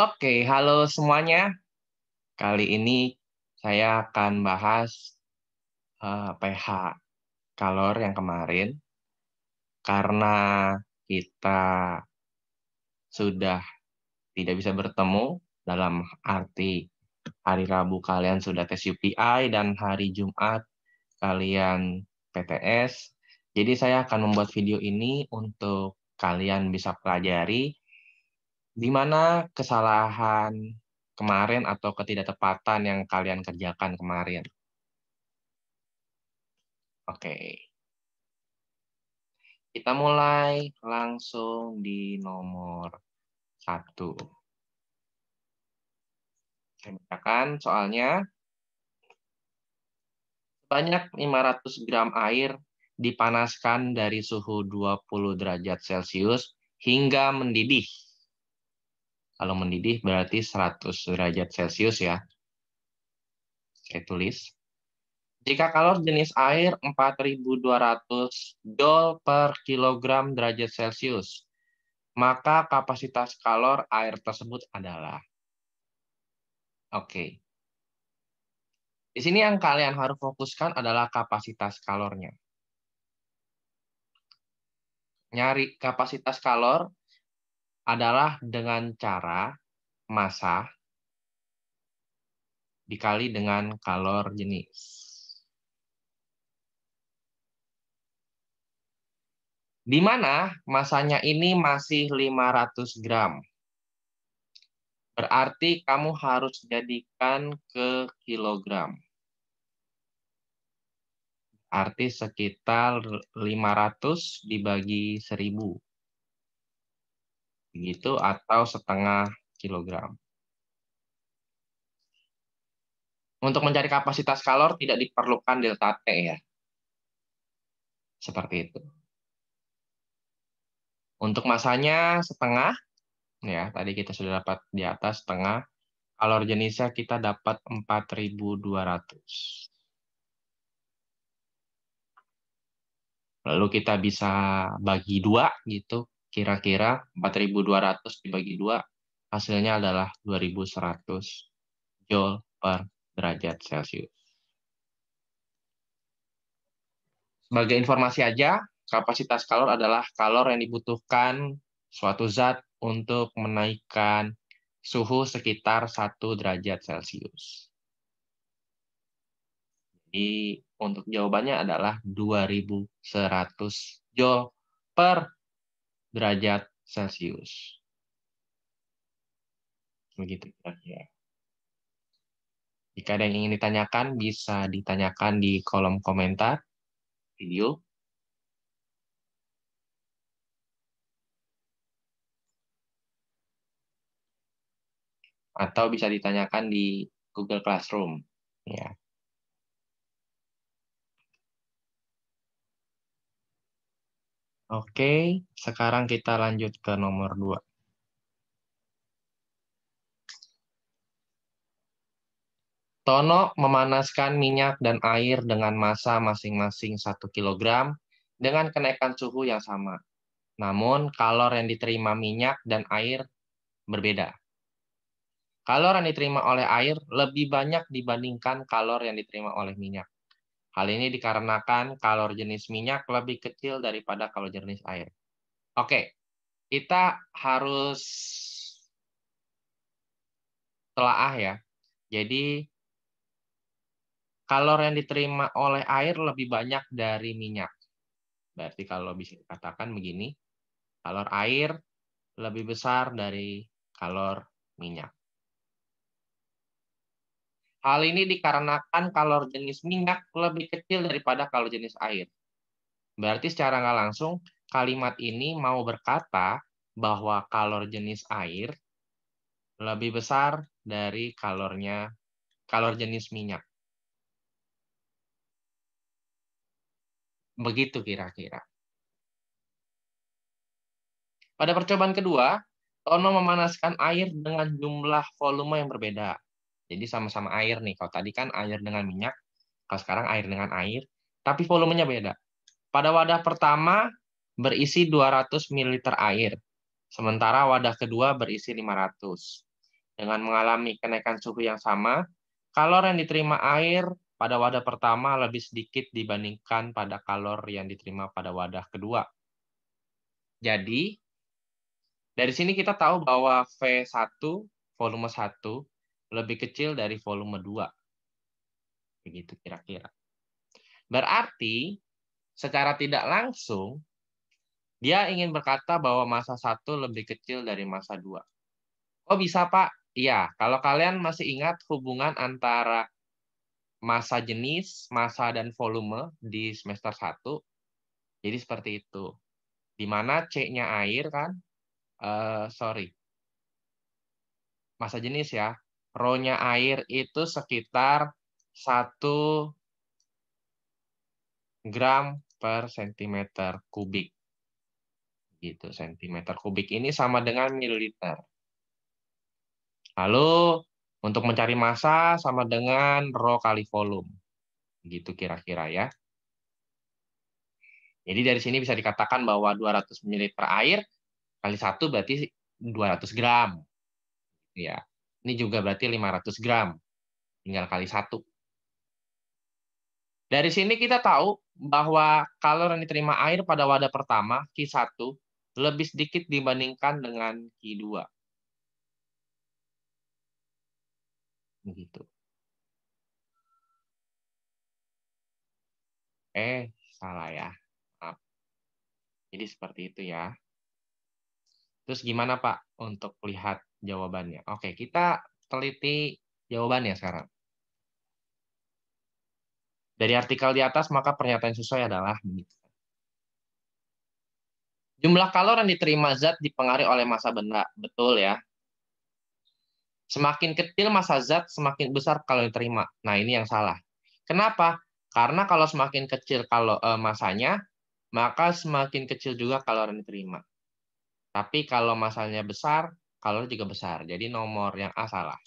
Oke, halo semuanya. Kali ini saya akan bahas uh, pH kalor yang kemarin. Karena kita sudah tidak bisa bertemu dalam arti hari Rabu kalian sudah tes UPI dan hari Jumat kalian PTS. Jadi saya akan membuat video ini untuk kalian bisa pelajari di mana kesalahan kemarin atau ketidaktepatan yang kalian kerjakan kemarin. Oke. Kita mulai langsung di nomor satu. Saya bacakan soalnya. Sebanyak 500 gram air dipanaskan dari suhu 20 derajat Celcius hingga mendidih kalau mendidih berarti 100 derajat Celcius ya. Saya tulis. Jika kalor jenis air 4.200 dol per kilogram derajat Celcius, maka kapasitas kalor air tersebut adalah. Oke. Okay. Di sini yang kalian harus fokuskan adalah kapasitas kalornya. Nyari kapasitas kalor adalah dengan cara massa dikali dengan kalor jenis. Di mana masanya ini masih 500 gram. Berarti kamu harus jadikan ke kilogram. Arti sekitar 500 dibagi 1000 begitu atau setengah kilogram. Untuk mencari kapasitas kalor tidak diperlukan delta T ya. Seperti itu. Untuk masanya setengah, ya tadi kita sudah dapat di atas setengah. Kalor jenisnya kita dapat 4.200. Lalu kita bisa bagi dua gitu kira-kira 4.200 dibagi 2, hasilnya adalah 2.100 Joule per derajat Celcius. Sebagai informasi aja, kapasitas kalor adalah kalor yang dibutuhkan suatu zat untuk menaikkan suhu sekitar 1 derajat Celcius. Jadi untuk jawabannya adalah 2100 Joule per derajat Celsius, Begitu kira Jika ada yang ingin ditanyakan, bisa ditanyakan di kolom komentar video. Atau bisa ditanyakan di Google Classroom. Ya. Oke, sekarang kita lanjut ke nomor 2. Tono memanaskan minyak dan air dengan massa masing-masing 1 kg dengan kenaikan suhu yang sama. Namun, kalor yang diterima minyak dan air berbeda. Kalor yang diterima oleh air lebih banyak dibandingkan kalor yang diterima oleh minyak. Hal ini dikarenakan kalor jenis minyak lebih kecil daripada kalor jenis air. Oke, kita harus telaah ya. Jadi kalor yang diterima oleh air lebih banyak dari minyak. Berarti kalau bisa dikatakan begini, kalor air lebih besar dari kalor minyak. Hal ini dikarenakan kalor jenis minyak lebih kecil daripada kalor jenis air. Berarti secara nggak langsung, kalimat ini mau berkata bahwa kalor jenis air lebih besar dari kalornya kalor jenis minyak. Begitu kira-kira. Pada percobaan kedua, Tono memanaskan air dengan jumlah volume yang berbeda. Jadi sama-sama air nih. Kalau tadi kan air dengan minyak, kalau sekarang air dengan air, tapi volumenya beda. Pada wadah pertama berisi 200 ml air, sementara wadah kedua berisi 500. Dengan mengalami kenaikan suhu yang sama, kalor yang diterima air pada wadah pertama lebih sedikit dibandingkan pada kalor yang diterima pada wadah kedua. Jadi, dari sini kita tahu bahwa V1, volume 1, lebih kecil dari volume 2. Begitu kira-kira. Berarti secara tidak langsung dia ingin berkata bahwa masa satu lebih kecil dari masa 2. Oh bisa Pak? Iya, kalau kalian masih ingat hubungan antara masa jenis, masa dan volume di semester 1. Jadi seperti itu. Di mana C-nya air kan? Uh, sorry. Masa jenis ya, rohnya air itu sekitar 1 gram per cm kubik. Gitu, cm kubik ini sama dengan mililiter. Lalu untuk mencari massa sama dengan rho kali volume. Gitu kira-kira ya. Jadi dari sini bisa dikatakan bahwa 200 ml air kali 1 berarti 200 gram. Ya. Ini juga berarti 500 gram. Tinggal kali satu. Dari sini kita tahu bahwa kalor yang diterima air pada wadah pertama, Q1, lebih sedikit dibandingkan dengan Q2. Begitu. Eh, salah ya. Jadi seperti itu ya. Terus gimana Pak untuk lihat jawabannya? Oke, kita teliti jawabannya sekarang. Dari artikel di atas, maka pernyataan sesuai adalah begitu. Jumlah kalor yang diterima zat dipengaruhi oleh massa benda. Betul ya. Semakin kecil massa zat, semakin besar kalor yang diterima. Nah, ini yang salah. Kenapa? Karena kalau semakin kecil kalau e, eh, masanya, maka semakin kecil juga kalori yang diterima. Tapi kalau masalahnya besar, kalor juga besar. Jadi nomor yang A salah.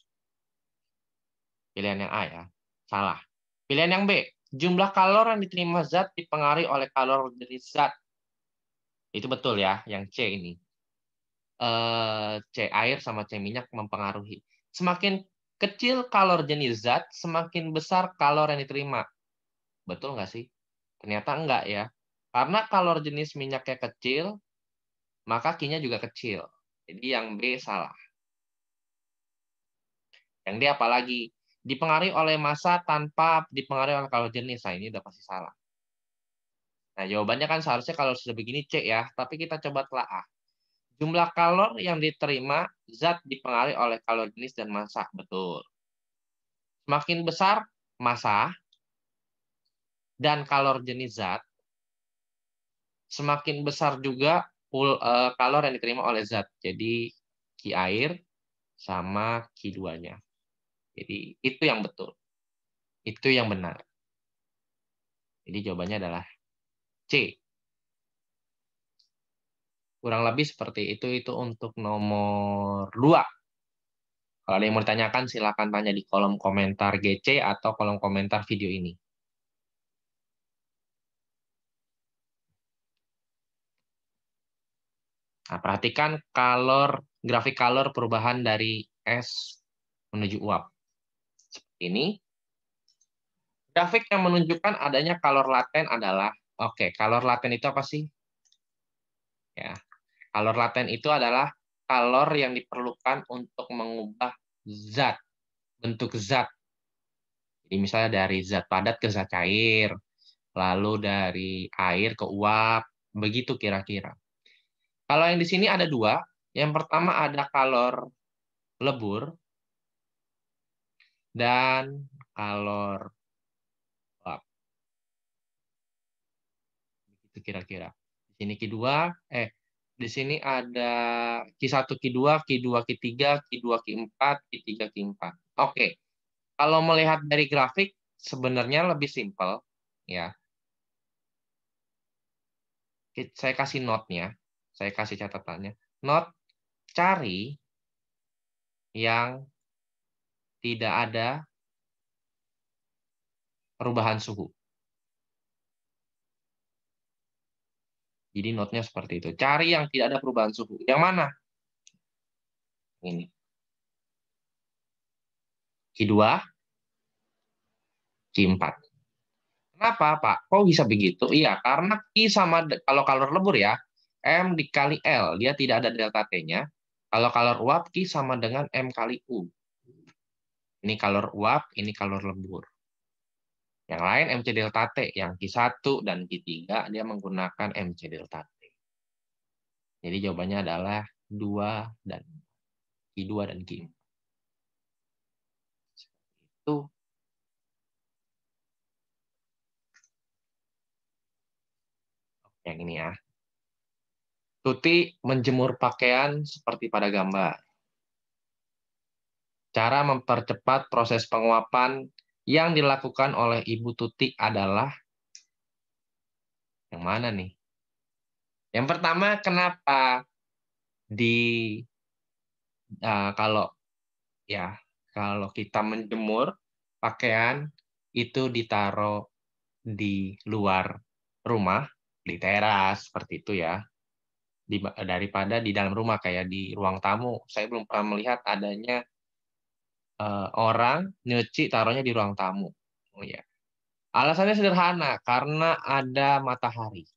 Pilihan yang A ya, salah. Pilihan yang B, jumlah kalor yang diterima zat dipengaruhi oleh kalor dari zat. Itu betul ya, yang C ini. Eh, C air sama C minyak mempengaruhi. Semakin kecil kalor jenis zat, semakin besar kalor yang diterima. Betul nggak sih? Ternyata enggak ya. Karena kalor jenis minyaknya kecil, maka q juga kecil. Jadi yang B salah. Yang D apalagi? Dipengaruhi oleh masa tanpa dipengaruhi oleh kalau jenis. Nah, ini udah pasti salah. Nah, jawabannya kan seharusnya kalau sudah begini C ya, tapi kita coba telaah. Jumlah kalor yang diterima zat dipengaruhi oleh kalor jenis dan massa, betul. Semakin besar massa dan kalor jenis zat, semakin besar juga pul, uh, eh, kalor yang diterima oleh zat. Jadi Ki air sama Ki duanya. Jadi itu yang betul. Itu yang benar. Jadi jawabannya adalah C. Kurang lebih seperti itu itu untuk nomor 2. Kalau ada yang mau ditanyakan silakan tanya di kolom komentar GC atau kolom komentar video ini. Nah, perhatikan color grafik kalor perubahan dari S menuju uap. Seperti ini. Grafik yang menunjukkan adanya kalor laten adalah oke, okay, kalor laten itu apa sih? Ya. kalor laten itu adalah kalor yang diperlukan untuk mengubah zat, bentuk zat. Jadi misalnya dari zat padat ke zat cair, lalu dari air ke uap, begitu kira-kira. Kalau yang di sini ada dua. Yang pertama ada kalor lebur dan kalor lap. Begitu kira-kira. Di sini Q2, eh di sini ada Q1, Q2, Q2, Q3, Q2, Q4, Q3, Q4. Oke. Kalau melihat dari grafik sebenarnya lebih simpel ya. Saya kasih note-nya. Saya kasih catatannya. Not cari yang tidak ada perubahan suhu. Jadi notnya seperti itu. Cari yang tidak ada perubahan suhu. Yang mana? Ini. Q2, Q4. Kenapa, Pak? Kok bisa begitu? Iya, karena Q sama kalau kalor lebur ya, M dikali L, dia tidak ada delta T-nya. Kalau kalor uap, Q sama dengan M kali U. Ini kalor uap, ini kalor lembur. Yang lain MC delta T, yang Q1 dan Q3, dia menggunakan MC delta T. Jadi jawabannya adalah 2 dan Q2 dan Q4. Itu yang ini ya. Tuti menjemur pakaian seperti pada gambar. Cara mempercepat proses penguapan yang dilakukan oleh Ibu Tuti adalah yang mana nih? Yang pertama, kenapa di uh, kalau ya kalau kita menjemur pakaian itu ditaruh di luar rumah, di teras seperti itu ya di, daripada di dalam rumah kayak di ruang tamu. Saya belum pernah melihat adanya uh, orang nyuci taruhnya di ruang tamu. Oh ya. Alasannya sederhana, karena ada matahari.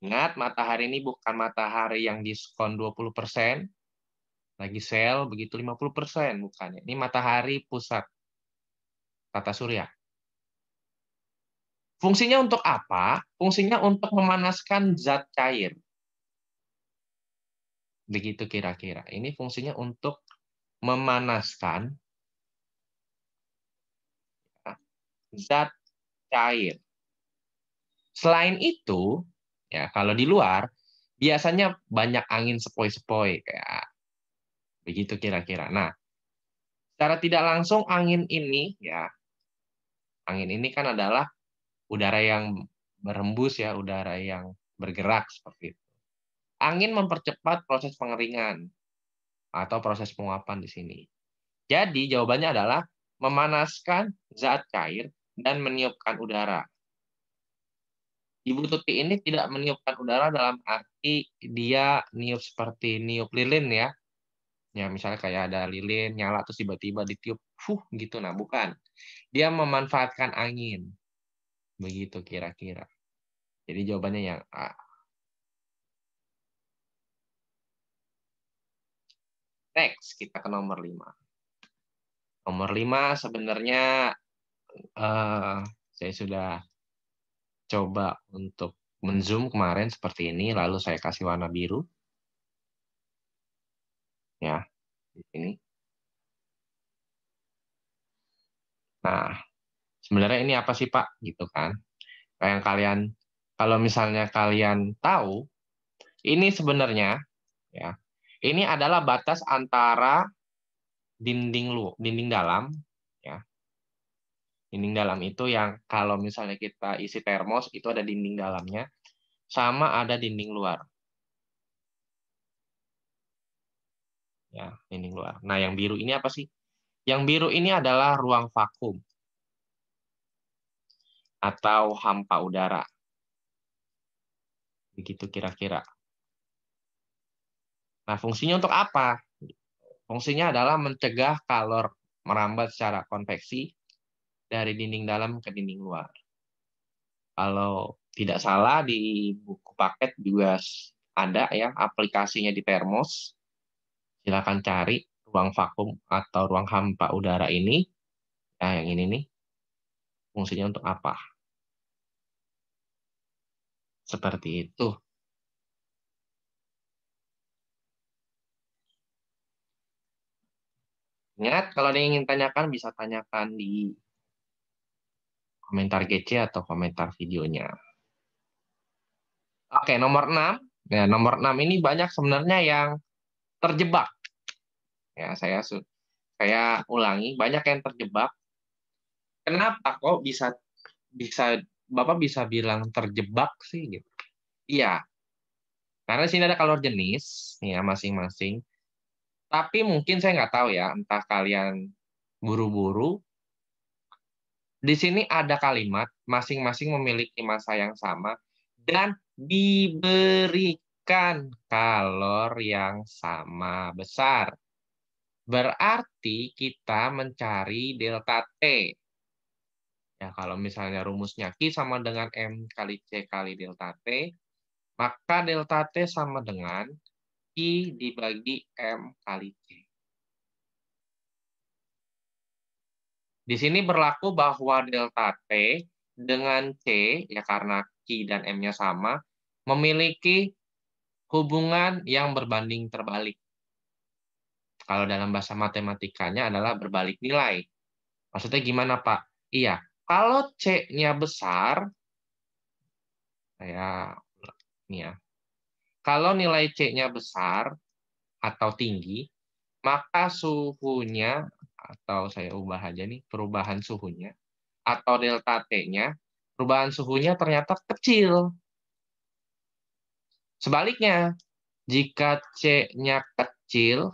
Ingat, matahari ini bukan matahari yang diskon 20%, lagi sel begitu 50%, bukannya Ini matahari pusat, tata surya. Fungsinya untuk apa? Fungsinya untuk memanaskan zat cair. Begitu kira-kira. Ini fungsinya untuk memanaskan zat cair. Selain itu, ya kalau di luar biasanya banyak angin sepoi-sepoi kayak begitu kira-kira. Nah, secara tidak langsung angin ini ya angin ini kan adalah udara yang berembus ya, udara yang bergerak seperti itu. Angin mempercepat proses pengeringan atau proses penguapan di sini. Jadi jawabannya adalah memanaskan zat cair dan meniupkan udara. Ibu Tuti ini tidak meniupkan udara dalam arti dia niup seperti niup lilin ya. Ya misalnya kayak ada lilin nyala terus tiba-tiba ditiup, fuh gitu. Nah bukan. Dia memanfaatkan angin. Begitu kira-kira. Jadi jawabannya yang A. Next, kita ke nomor 5. Nomor 5 sebenarnya uh, saya sudah coba untuk menzoom kemarin seperti ini, lalu saya kasih warna biru. Ya, ini. Nah, sebenarnya ini apa sih Pak gitu kan. Yang kalian kalau misalnya kalian tahu ini sebenarnya ya ini adalah batas antara dinding lu dinding dalam ya dinding dalam itu yang kalau misalnya kita isi termos itu ada dinding dalamnya sama ada dinding luar ya dinding luar nah yang biru ini apa sih yang biru ini adalah ruang vakum atau hampa udara. Begitu kira-kira. Nah, fungsinya untuk apa? Fungsinya adalah mencegah kalor merambat secara konveksi dari dinding dalam ke dinding luar. Kalau tidak salah di buku paket juga ada ya aplikasinya di termos. Silakan cari ruang vakum atau ruang hampa udara ini. Nah, yang ini nih. Fungsinya untuk apa? Seperti itu. Ingat, kalau ada yang ingin tanyakan, bisa tanyakan di komentar GC atau komentar videonya. Oke, nomor 6. Ya, nomor 6 ini banyak sebenarnya yang terjebak. Ya, saya saya ulangi, banyak yang terjebak. Kenapa kok bisa bisa Bapak bisa bilang terjebak sih gitu. Iya. Karena di sini ada kalor jenis ya masing-masing. Tapi mungkin saya nggak tahu ya, entah kalian buru-buru. Di sini ada kalimat masing-masing memiliki masa yang sama dan diberikan kalor yang sama besar. Berarti kita mencari delta T. Ya, kalau misalnya rumusnya Q sama dengan M kali C kali delta T, maka delta T sama dengan Q dibagi M kali C. Di sini berlaku bahwa delta T dengan C, ya karena Q dan M-nya sama, memiliki hubungan yang berbanding terbalik. Kalau dalam bahasa matematikanya adalah berbalik nilai. Maksudnya gimana, Pak? Iya, kalau C-nya besar, saya ini ya. Kalau nilai C-nya besar atau tinggi, maka suhunya atau saya ubah aja nih perubahan suhunya atau delta T-nya, perubahan suhunya ternyata kecil. Sebaliknya, jika C-nya kecil,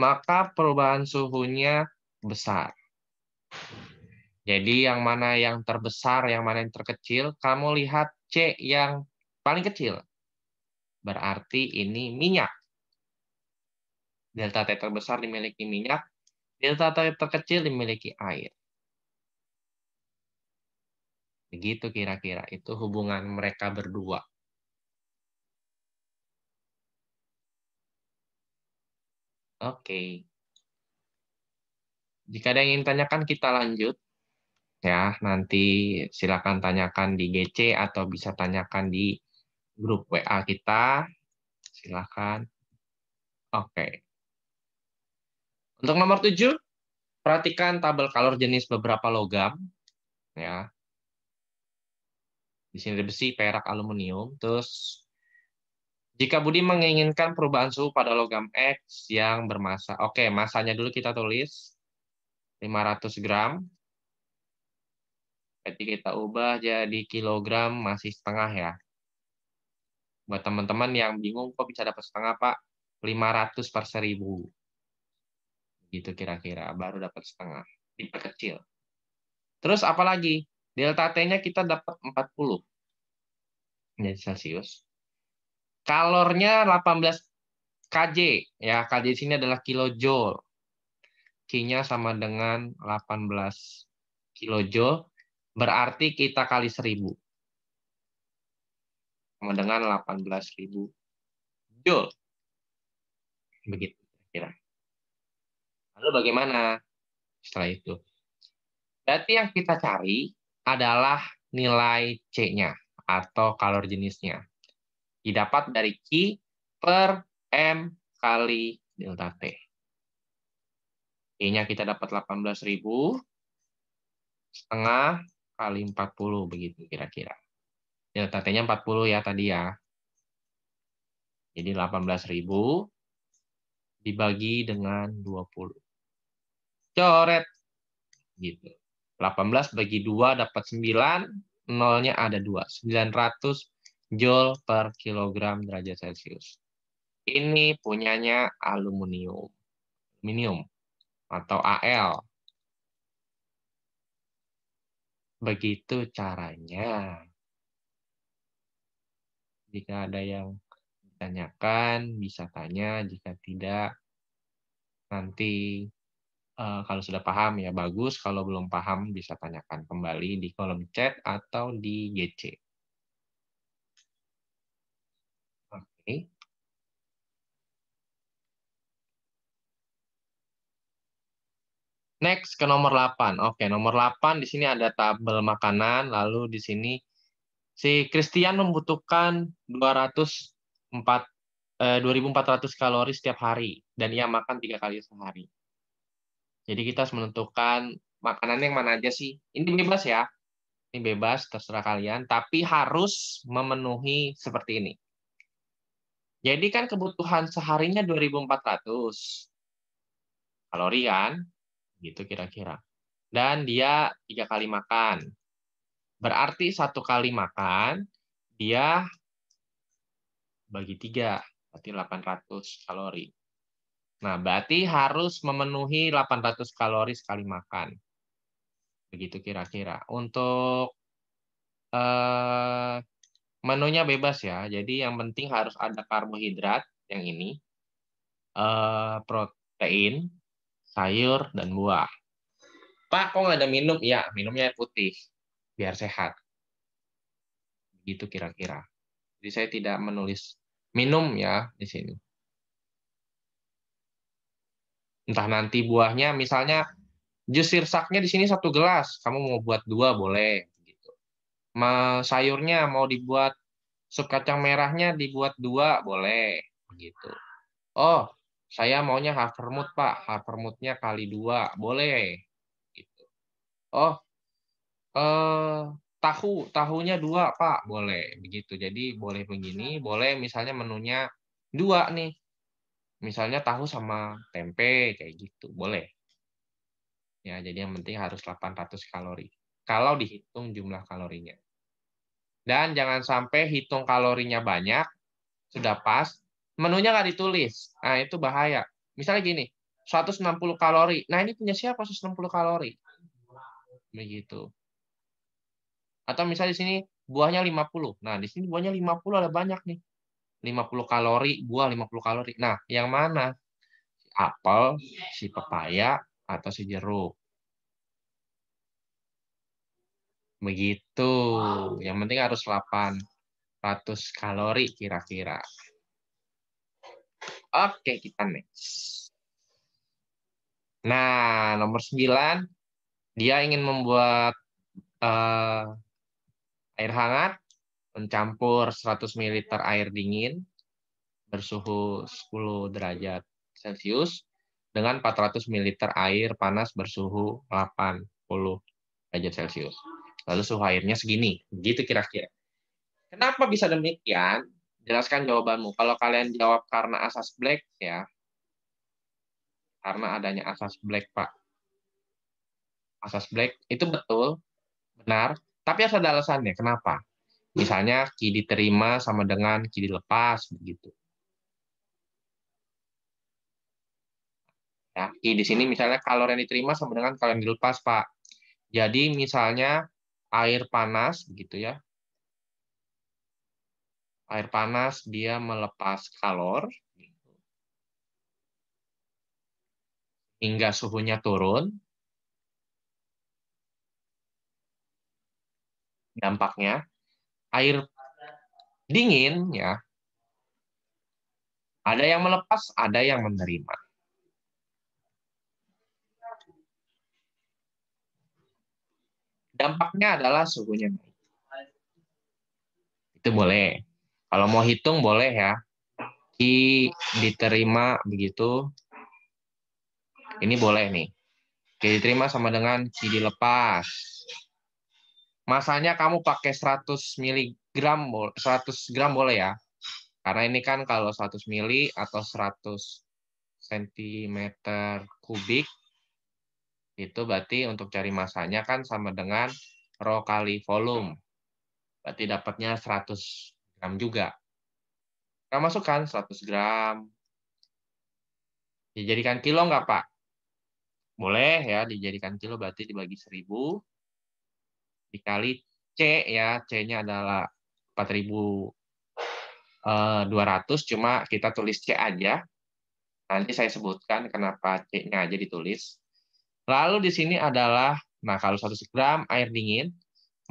maka perubahan suhunya besar. Jadi yang mana yang terbesar, yang mana yang terkecil, kamu lihat C yang paling kecil. Berarti ini minyak. Delta T terbesar dimiliki minyak, delta T terkecil dimiliki air. Begitu kira-kira itu hubungan mereka berdua. Oke. Jika ada yang ingin tanyakan, kita lanjut ya. Nanti silakan tanyakan di GC atau bisa tanyakan di grup WA kita. Silakan. Oke. Untuk nomor 7, perhatikan tabel kalor jenis beberapa logam ya. Di sini besi, perak, aluminium. Terus jika Budi menginginkan perubahan suhu pada logam X yang bermasa. Oke, masanya dulu kita tulis 500 gram. Berarti kita ubah jadi kilogram masih setengah ya. Buat teman-teman yang bingung kok bisa dapat setengah Pak, 500 per seribu, Gitu kira-kira, baru dapat setengah. Diperkecil. Terus apa lagi? Delta T-nya kita dapat 40 Jadi Celcius. Kalornya 18 kJ ya. Kj di sini adalah kilojoule. Q-nya sama dengan 18 kilojoule. Berarti kita kali seribu Sama dengan 18.000 joule. Begitu kira. Lalu bagaimana setelah itu? Berarti yang kita cari adalah nilai C-nya atau kalor jenisnya. Didapat dari Q per M kali delta T. Ini nya kita dapat 18.000 setengah kali 40 begitu kira-kira. Ya, tatenya 40 ya tadi ya. Jadi 18.000 dibagi dengan 20. Coret. Gitu. 18 bagi 2 dapat 9, nolnya ada 2. 900 joule per kilogram derajat Celcius. Ini punyanya aluminium. Aluminium atau AL Begitu caranya. Jika ada yang ditanyakan, bisa tanya. Jika tidak, nanti uh, kalau sudah paham ya bagus. Kalau belum paham, bisa tanyakan kembali di kolom chat atau di GC. Oke. Okay. Next ke nomor 8. Oke, nomor 8 di sini ada tabel makanan, lalu di sini si Christian membutuhkan 204 eh, 2400 kalori setiap hari dan ia makan tiga kali sehari. Jadi kita harus menentukan makanan yang mana aja sih. Ini bebas ya. Ini bebas terserah kalian, tapi harus memenuhi seperti ini. Jadi kan kebutuhan seharinya 2400 kalori kan? gitu kira-kira. Dan dia tiga kali makan. Berarti satu kali makan dia bagi tiga, berarti 800 kalori. Nah, berarti harus memenuhi 800 kalori sekali makan. Begitu kira-kira. Untuk eh, menunya bebas ya, jadi yang penting harus ada karbohidrat yang ini, eh, protein, sayur, dan buah. Pak, kok nggak ada minum? Ya, minumnya air putih, biar sehat. Begitu kira-kira. Jadi saya tidak menulis minum ya di sini. Entah nanti buahnya, misalnya jus sirsaknya di sini satu gelas, kamu mau buat dua boleh. Gitu. Sayurnya mau dibuat sup kacang merahnya dibuat dua boleh, begitu. Oh, saya maunya Havermut, Pak. Havermutnya kali dua. Boleh. Gitu. Oh, eh, tahu. Tahunya dua, Pak. Boleh. Begitu. Jadi boleh begini. Boleh misalnya menunya dua nih. Misalnya tahu sama tempe. Kayak gitu. Boleh. Ya, jadi yang penting harus 800 kalori. Kalau dihitung jumlah kalorinya. Dan jangan sampai hitung kalorinya banyak, sudah pas, menunya nggak ditulis. Nah, itu bahaya. Misalnya gini, 160 kalori. Nah, ini punya siapa 160 kalori? Begitu. Atau misalnya di sini buahnya 50. Nah, di sini buahnya 50 ada banyak nih. 50 kalori, buah 50 kalori. Nah, yang mana? Si apel, si pepaya, atau si jeruk. Begitu. Yang penting harus 800 kalori kira-kira. Oke, kita next. Nah, nomor 9, dia ingin membuat uh, air hangat, mencampur 100 ml air dingin bersuhu 10 derajat Celcius dengan 400 ml air panas bersuhu 80 derajat Celcius. Lalu suhu airnya segini, gitu kira-kira. Kenapa bisa demikian? Jelaskan jawabanmu. Kalau kalian jawab karena asas black, ya. Karena adanya asas black, Pak. Asas black itu betul, benar, tapi harus ada alasannya. Kenapa? Misalnya ki diterima sama dengan ki dilepas begitu. Ya, ki di sini misalnya kalor yang diterima sama dengan kalor yang dilepas, Pak. Jadi misalnya air panas begitu ya air panas dia melepas kalor hingga suhunya turun. Dampaknya air dingin ya. Ada yang melepas, ada yang menerima. Dampaknya adalah suhunya naik. Itu boleh. Kalau mau hitung boleh ya. Ki diterima begitu. Ini boleh nih. Ki diterima sama dengan Ki dilepas. Masanya kamu pakai 100 mg, 100 gram boleh ya. Karena ini kan kalau 100 mili atau 100 cm kubik, itu berarti untuk cari masanya kan sama dengan rho kali volume. Berarti dapatnya 100 gram juga. Kita masukkan 100 gram. Dijadikan kilo nggak, Pak? Boleh ya, dijadikan kilo berarti dibagi 1000 dikali C ya, C-nya adalah 4200 eh, cuma kita tulis C aja. Nanti saya sebutkan kenapa C-nya aja ditulis. Lalu di sini adalah nah kalau 100 gram air dingin,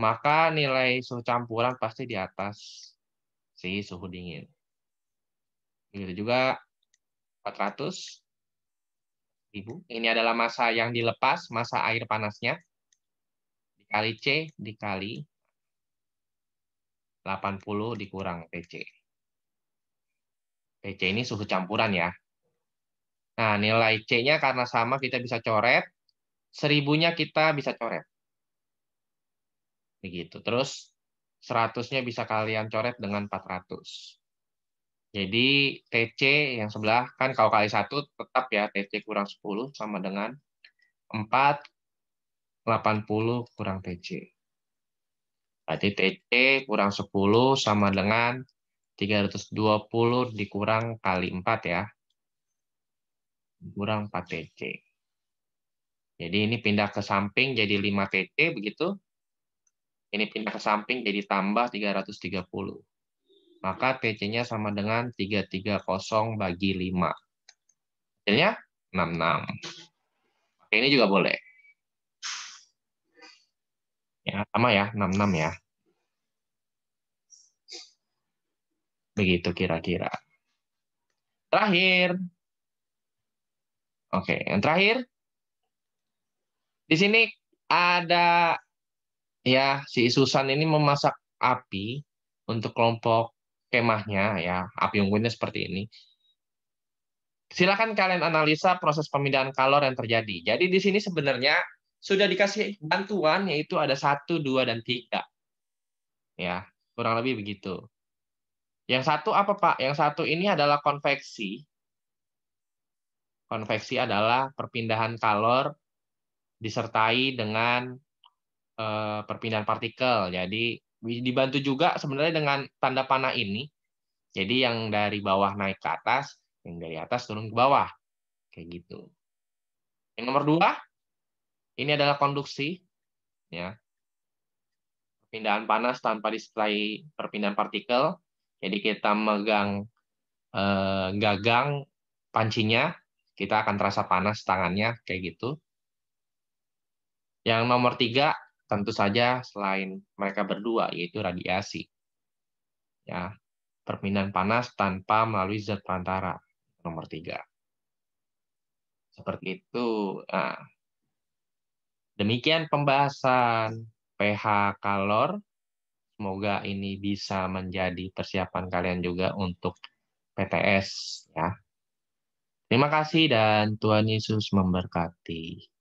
maka nilai suhu campuran pasti di atas si suhu dingin. Begitu juga 400 ribu. Ini adalah masa yang dilepas, masa air panasnya. Dikali C, dikali 80 dikurang PC. PC ini suhu campuran ya. Nah, nilai C-nya karena sama kita bisa coret. Seribunya kita bisa coret. Begitu. Terus 100-nya bisa kalian coret dengan 400. Jadi TC yang sebelah kan kalau kali 1 tetap ya TC kurang 10 sama dengan 4 80 kurang TC. Berarti TC kurang 10 sama dengan 320 dikurang kali 4 ya. Kurang 4 TC. Jadi ini pindah ke samping jadi 5 TC begitu. Ini pindah ke samping jadi tambah 330. Maka TC-nya sama dengan 330 bagi 5. Hasilnya 66. Oke, ini juga boleh. Ya, sama ya, 66 ya. Begitu kira-kira. Terakhir. Oke, yang terakhir. Di sini ada ya si Susan ini memasak api untuk kelompok kemahnya ya api unggunnya seperti ini silakan kalian analisa proses pemindahan kalor yang terjadi jadi di sini sebenarnya sudah dikasih bantuan yaitu ada satu dua dan tiga ya kurang lebih begitu yang satu apa pak yang satu ini adalah konveksi konveksi adalah perpindahan kalor disertai dengan Eh, perpindahan partikel. Jadi dibantu juga sebenarnya dengan tanda panah ini. Jadi yang dari bawah naik ke atas, yang dari atas turun ke bawah. Kayak gitu. Yang nomor dua, ini adalah konduksi. Ya. Perpindahan panas tanpa disertai perpindahan partikel. Jadi kita megang eh, gagang pancinya, kita akan terasa panas tangannya kayak gitu. Yang nomor tiga tentu saja selain mereka berdua yaitu radiasi. Ya, perpindahan panas tanpa melalui zat perantara nomor tiga. Seperti itu. Nah, demikian pembahasan pH kalor. Semoga ini bisa menjadi persiapan kalian juga untuk PTS ya. Terima kasih dan Tuhan Yesus memberkati.